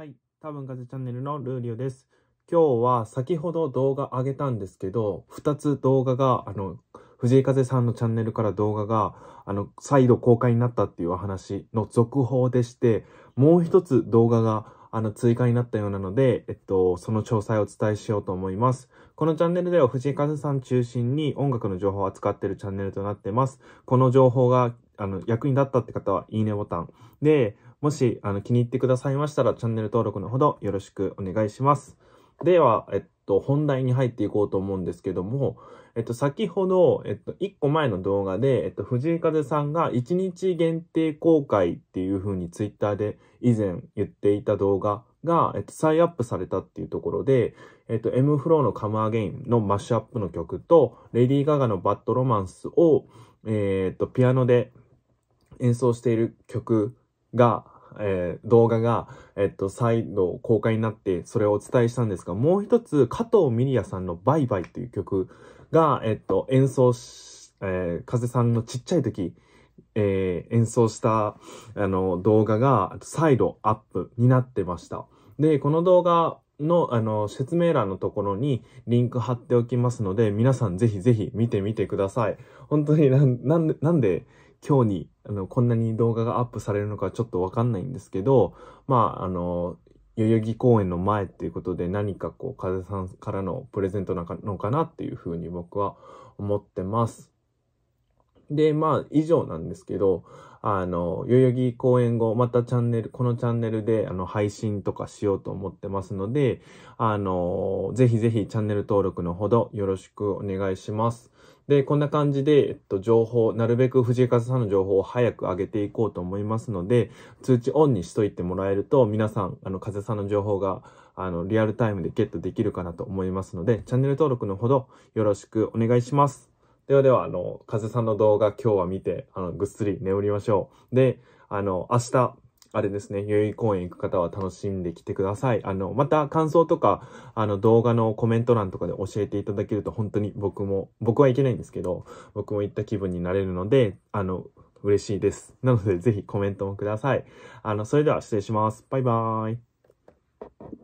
はい。多分風チャンネルのルーリオです。今日は先ほど動画上げたんですけど、2つ動画が、あの、藤井風さんのチャンネルから動画が、あの、再度公開になったっていうお話の続報でして、もう一つ動画が、あの、追加になったようなので、えっと、その詳細をお伝えしようと思います。このチャンネルでは藤井風さん中心に音楽の情報を扱っているチャンネルとなってます。この情報があの、役に立ったって方は、いいねボタン。で、もし、あの、気に入ってくださいましたら、チャンネル登録のほどよろしくお願いします。では、えっと、本題に入っていこうと思うんですけども、えっと、先ほど、えっと、1個前の動画で、えっと、藤井風さんが1日限定公開っていう風にツイッターで以前言っていた動画が、えっと、再アップされたっていうところで、えっと、M フローのカムアゲインのマッシュアップの曲と、レディー・ガガのバッドロマンスを、えっと、ピアノで演奏している曲が、えー、動画が、えっと、再度公開になって、それをお伝えしたんですが、もう一つ、加藤ミリアさんのバイバイっていう曲が、えっと、演奏し、えー、風さんのちっちゃい時、えー、演奏した、あの、動画が、再度アップになってました。で、この動画の、あの、説明欄のところにリンク貼っておきますので、皆さんぜひぜひ見てみてください。本当になん、なんで、なんで今日に、あの、こんなに動画がアップされるのかちょっとわかんないんですけど、まあ、あの、代々木公園の前っていうことで何かこう、風さんからのプレゼントなのかなっていうふうに僕は思ってます。で、まあ、以上なんですけど、あの、代々木公演後、またチャンネル、このチャンネルで、あの、配信とかしようと思ってますので、あの、ぜひぜひチャンネル登録のほどよろしくお願いします。で、こんな感じで、えっと、情報、なるべく藤井風さんの情報を早く上げていこうと思いますので、通知オンにしといてもらえると、皆さん、あの、風さんの情報が、あの、リアルタイムでゲットできるかなと思いますので、チャンネル登録のほどよろしくお願いします。ではでは、あの、風さんの動画今日は見て、あの、ぐっすり眠りましょう。で、あの、明日、あれですね、代々木公園行く方は楽しんできてください。あの、また感想とか、あの、動画のコメント欄とかで教えていただけると本当に僕も、僕はいけないんですけど、僕も行った気分になれるので、あの、嬉しいです。なので、ぜひコメントもください。あの、それでは失礼します。バイバーイ。